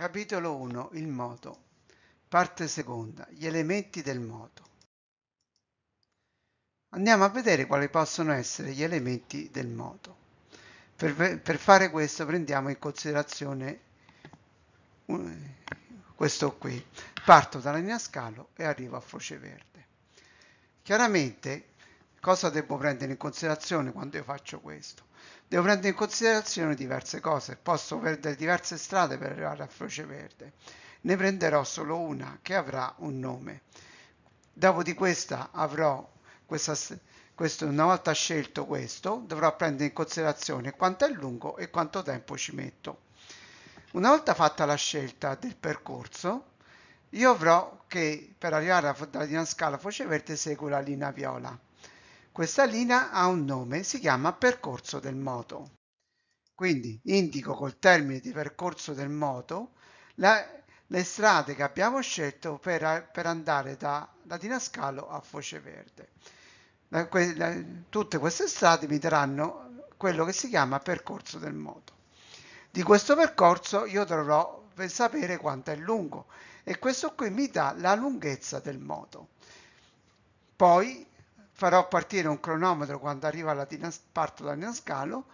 Capitolo 1 Il moto Parte seconda Gli elementi del moto Andiamo a vedere quali possono essere gli elementi del moto. Per, per fare questo prendiamo in considerazione questo qui. Parto dalla linea scalo e arrivo a foce verde. Chiaramente Cosa devo prendere in considerazione quando io faccio questo? Devo prendere in considerazione diverse cose, posso perdere diverse strade per arrivare a Croce Verde, ne prenderò solo una che avrà un nome. Dopo di questa avrò questa, questo, una volta scelto questo, dovrò prendere in considerazione quanto è lungo e quanto tempo ci metto. Una volta fatta la scelta del percorso, io avrò che per arrivare alla Fontanina Scala Foce Verde seguo la linea viola. Questa linea ha un nome, si chiama percorso del moto. Quindi indico col termine di percorso del moto la, le strade che abbiamo scelto per, per andare da Latina Scalo a Foce Verde. La, la, tutte queste strade mi daranno quello che si chiama percorso del moto. Di questo percorso io dovrò per sapere quanto è lungo e questo qui mi dà la lunghezza del moto. Poi farò partire un cronometro quando arriva la dinas- parto da Nascalo,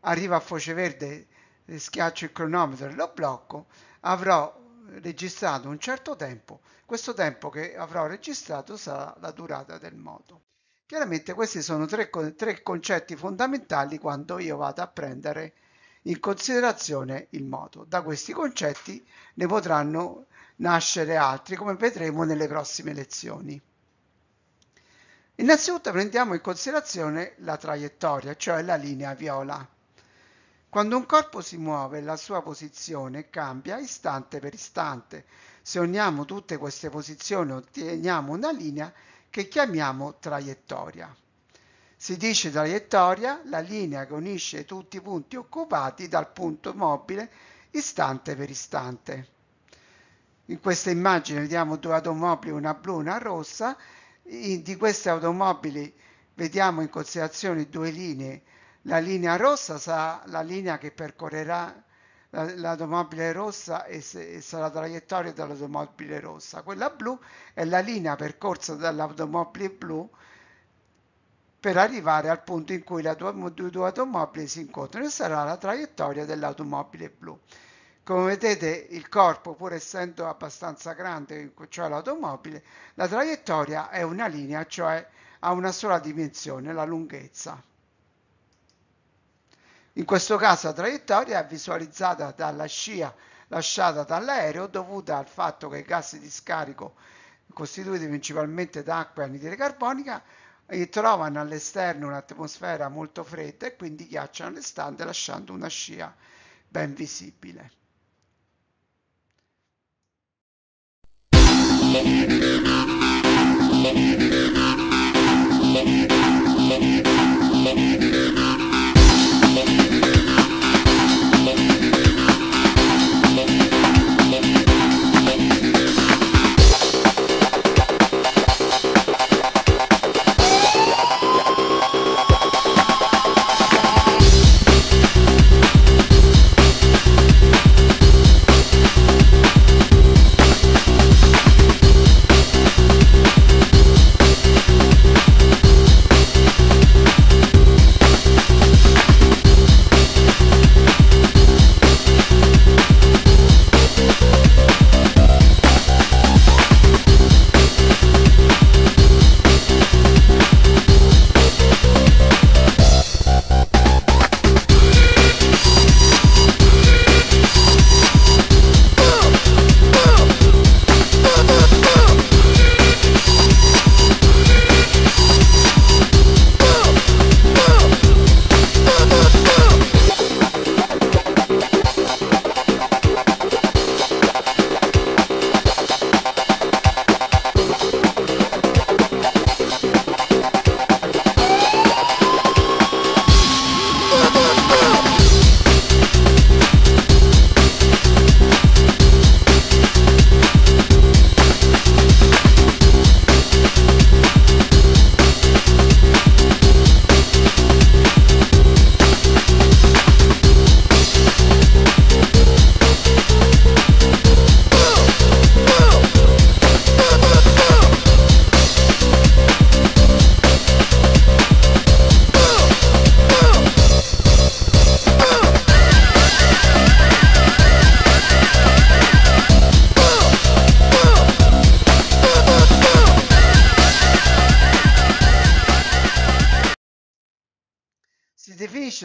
arrivo a Foce Verde, eh, schiaccio il cronometro e lo blocco, avrò registrato un certo tempo, questo tempo che avrò registrato sarà la durata del moto. Chiaramente questi sono tre, tre concetti fondamentali quando io vado a prendere in considerazione il moto. Da questi concetti ne potranno nascere altri, come vedremo nelle prossime lezioni. Innanzitutto prendiamo in considerazione la traiettoria, cioè la linea viola. Quando un corpo si muove, la sua posizione cambia istante per istante. Se uniamo tutte queste posizioni otteniamo una linea che chiamiamo traiettoria. Si dice traiettoria la linea che unisce tutti i punti occupati dal punto mobile istante per istante. In questa immagine vediamo due automobili, una blu e una rossa, in, di queste automobili vediamo in considerazione due linee. La linea rossa sarà la linea che percorrerà l'automobile rossa e, se, sarà la traiettoria dell'automobile rossa. Quella blu è la linea percorsa dall'automobile blu per arrivare al punto in cui le due, due automobili si incontrano e sarà la traiettoria dell'automobile blu. Come vedete il corpo, pur essendo abbastanza grande, cioè l'automobile, la traiettoria è una linea, cioè ha una sola dimensione, la lunghezza. In questo caso la traiettoria è visualizzata dalla scia lasciata dall'aereo dovuta al fatto che i gas di scarico costituiti principalmente da acqua e anidride carbonica trovano all'esterno un'atmosfera molto fredda e quindi ghiacciano le stande lasciando una scia ben visibile. Thank you.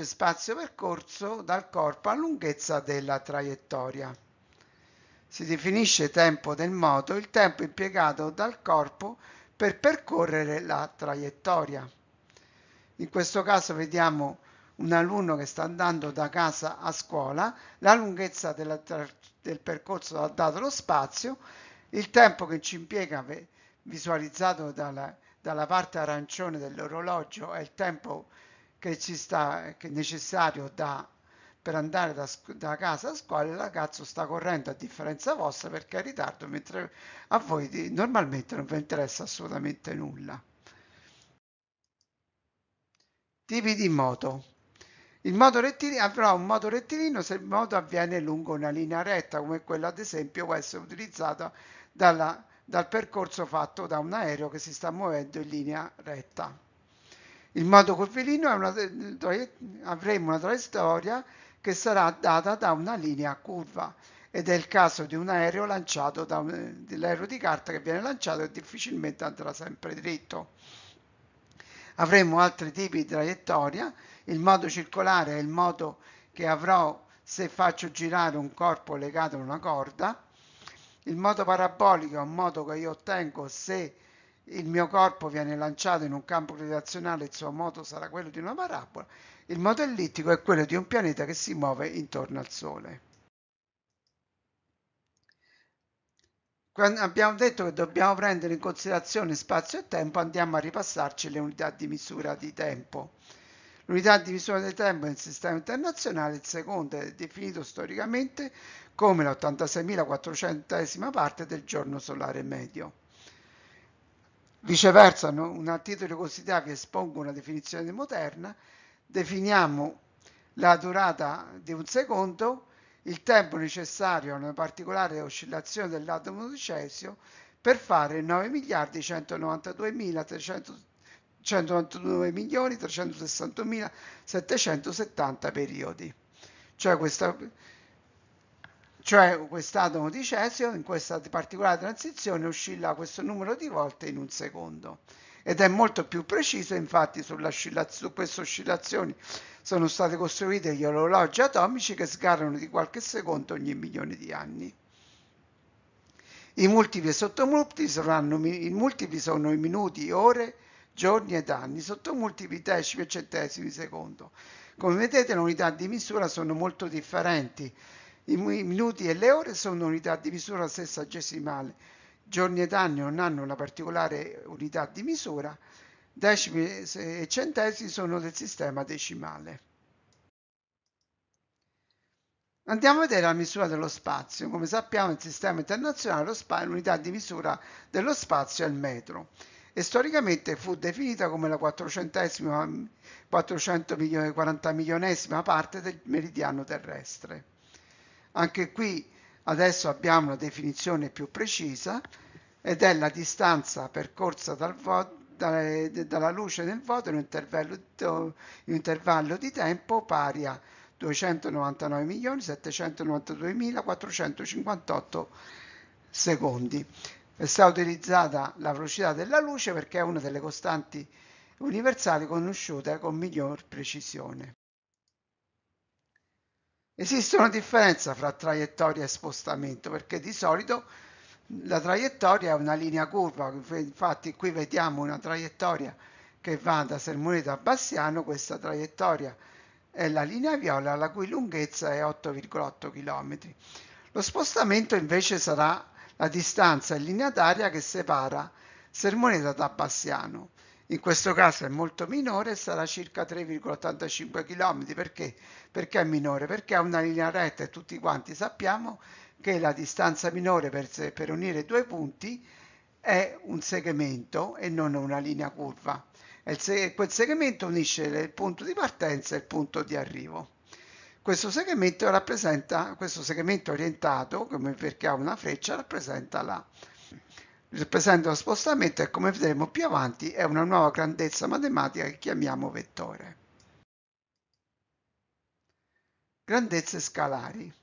definisce spazio percorso dal corpo a lunghezza della traiettoria. Si definisce tempo del moto il tempo impiegato dal corpo per percorrere la traiettoria. In questo caso vediamo un alunno che sta andando da casa a scuola, la lunghezza della, del percorso ha dato lo spazio, il tempo che ci impiega visualizzato dalla, dalla parte arancione dell'orologio è il tempo che ci sta, che è necessario da, per andare da, da casa a scuola, il ragazzo sta correndo a differenza vostra perché è in ritardo, mentre a voi di, normalmente non vi interessa assolutamente nulla. Tipi di moto. Il moto rettilineo avrà un moto rettilineo se il moto avviene lungo una linea retta, come quella ad esempio può essere utilizzata dalla, dal percorso fatto da un aereo che si sta muovendo in linea retta. Il modo curvilino avremo una traiettoria che sarà data da una linea curva ed è il caso di un aereo lanciato da un, dell'aereo di carta che viene lanciato e difficilmente andrà sempre dritto. Avremo altri tipi di traiettoria, il modo circolare è il modo che avrò se faccio girare un corpo legato a una corda, il modo parabolico è un modo che io ottengo se il mio corpo viene lanciato in un campo gravitazionale, il suo moto sarà quello di una parabola, il moto ellittico è quello di un pianeta che si muove intorno al Sole. Quando abbiamo detto che dobbiamo prendere in considerazione spazio e tempo, andiamo a ripassarci le unità di misura di tempo. L'unità di misura del tempo nel sistema internazionale, il secondo, è definito storicamente come l'86.400 86.400 parte del giorno solare medio. Viceversa, una titolocosità che espongo una definizione moderna, definiamo la durata di un secondo, il tempo necessario a una particolare oscillazione dell'atomo di Cesio per fare 9 miliardi 192 mila 192 milioni 360 mila 770 periodi. Cioè questa, cioè questo atomo di cesio in questa particolare transizione oscilla questo numero di volte in un secondo ed è molto più preciso infatti su queste oscillazioni sono state costruite gli orologi atomici che sgarrano di qualche secondo ogni milione di anni. I multipli e sottomultipli saranno, i multipli sono i minuti, ore, giorni ed anni, sottomultipli decimi e centesimi di secondo. Come vedete le unità di misura sono molto differenti i minuti e le ore sono unità di misura sessagesimale, giorni ed anni non hanno una particolare unità di misura, decimi e centesimi sono del sistema decimale. Andiamo a vedere la misura dello spazio. Come sappiamo nel sistema internazionale l'unità di misura dello spazio è il metro e storicamente fu definita come la 400 40 milionesima parte del meridiano terrestre. Anche qui adesso abbiamo una definizione più precisa ed è la distanza percorsa dal da, dalla luce nel vuoto in un intervallo, in intervallo di tempo pari a 299.792.458 secondi. È stata utilizzata la velocità della luce perché è una delle costanti universali conosciute con miglior precisione. Esiste una differenza fra traiettoria e spostamento perché di solito la traiettoria è una linea curva, infatti qui vediamo una traiettoria che va da Sermoneta a Bassiano, questa traiettoria è la linea viola la cui lunghezza è 8,8 km. Lo spostamento invece sarà la distanza in linea d'aria che separa Sermoneta da Bassiano in questo caso è molto minore, sarà circa 3,85 km. Perché? Perché è minore? Perché ha una linea retta e tutti quanti sappiamo che la distanza minore per, per unire due punti è un segmento e non una linea curva. E se, quel segmento unisce il punto di partenza e il punto di arrivo. Questo segmento, rappresenta, questo segmento orientato, come perché ha una freccia, rappresenta la rappresenta lo spostamento e come vedremo più avanti è una nuova grandezza matematica che chiamiamo vettore. Grandezze scalari.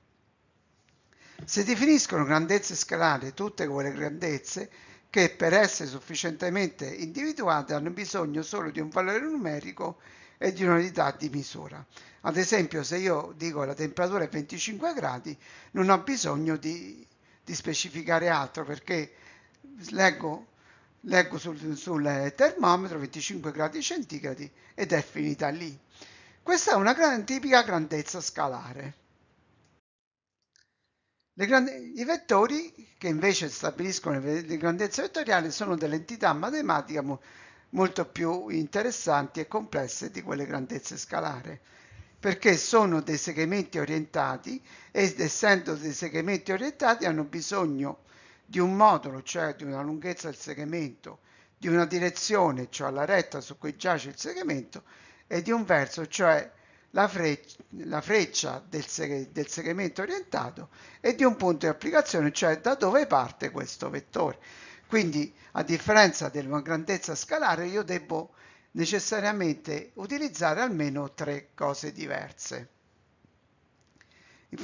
Si definiscono grandezze scalari tutte quelle grandezze che per essere sufficientemente individuate hanno bisogno solo di un valore numerico e di un'unità di misura. Ad esempio, se io dico la temperatura è 25 gradi, non ho bisogno di, di specificare altro perché leggo, leggo sul, sul termometro 25 gradi centigradi ed è finita lì. Questa è una gran, tipica grandezza scalare. Grandi, I vettori che invece stabiliscono le grandezze vettoriali sono delle entità matematiche mo, molto più interessanti e complesse di quelle grandezze scalare perché sono dei segmenti orientati ed essendo dei segmenti orientati hanno bisogno di un modulo, cioè di una lunghezza del segmento, di una direzione, cioè la retta su cui giace il segmento, e di un verso, cioè la, freccia, la freccia del, seg del, segmento orientato, e di un punto di applicazione, cioè da dove parte questo vettore. Quindi, a differenza della grandezza scalare, io devo necessariamente utilizzare almeno tre cose diverse.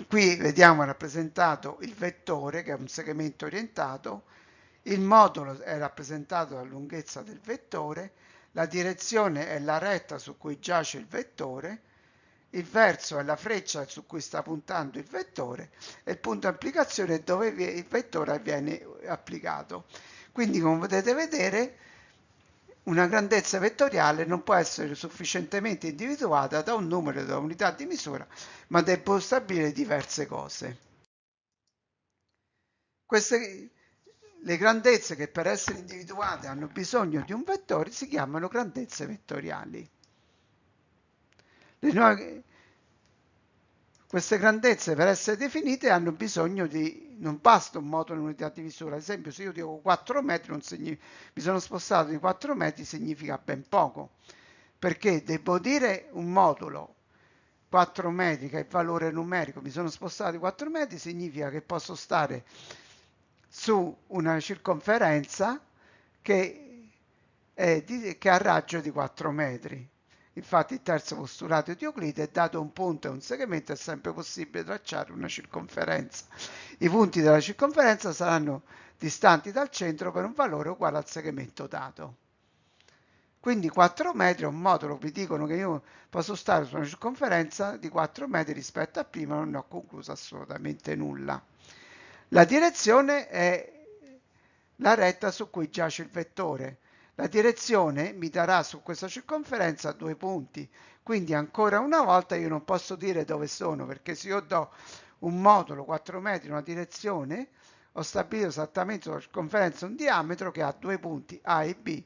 Qui vediamo rappresentato il vettore che è un segmento orientato, il modulo è rappresentato dalla lunghezza del vettore, la direzione è la retta su cui giace il vettore, il verso è la freccia su cui sta puntando il vettore e il punto di applicazione è dove il vettore viene applicato. Quindi come potete vedere una grandezza vettoriale non può essere sufficientemente individuata da un numero e da unità di misura, ma debbo stabilire diverse cose. Queste, le grandezze che per essere individuate hanno bisogno di un vettore si chiamano grandezze vettoriali. Nuove, queste grandezze per essere definite hanno bisogno di non basta un moto di divisore. Ad esempio, se io dico 4 metri, signi... mi sono spostato di 4 metri, significa ben poco, perché devo dire un modulo 4 metri che è il valore numerico, mi sono spostato di 4 metri, significa che posso stare su una circonferenza che, di... che ha raggio di 4 metri. Infatti il terzo postulato di Euclide è dato un punto e un segmento è sempre possibile tracciare una circonferenza. I punti della circonferenza saranno distanti dal centro per un valore uguale al segmento dato. Quindi 4 metri è un modulo, vi dicono che io posso stare su una circonferenza di 4 metri rispetto a prima, non ho concluso assolutamente nulla. La direzione è la retta su cui giace il vettore. La direzione mi darà su questa circonferenza due punti, quindi ancora una volta io non posso dire dove sono, perché se io do un modulo 4 metri in una direzione, ho stabilito esattamente sulla circonferenza, un diametro che ha due punti A e B.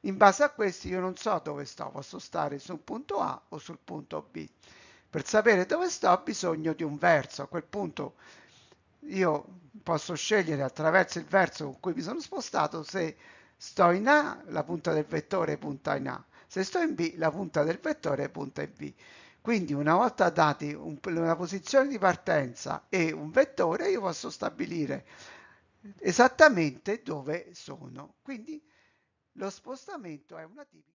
In base a questi io non so dove sto, posso stare sul punto A o sul punto B. Per sapere dove sto ho bisogno di un verso, a quel punto io posso scegliere attraverso il verso con cui mi sono spostato se sto in A, la punta del vettore punta in A, se sto in B, la punta del vettore punta in B. Quindi una volta dati un, una posizione di partenza e un vettore, io posso stabilire esattamente dove sono. Quindi lo spostamento è una tipica...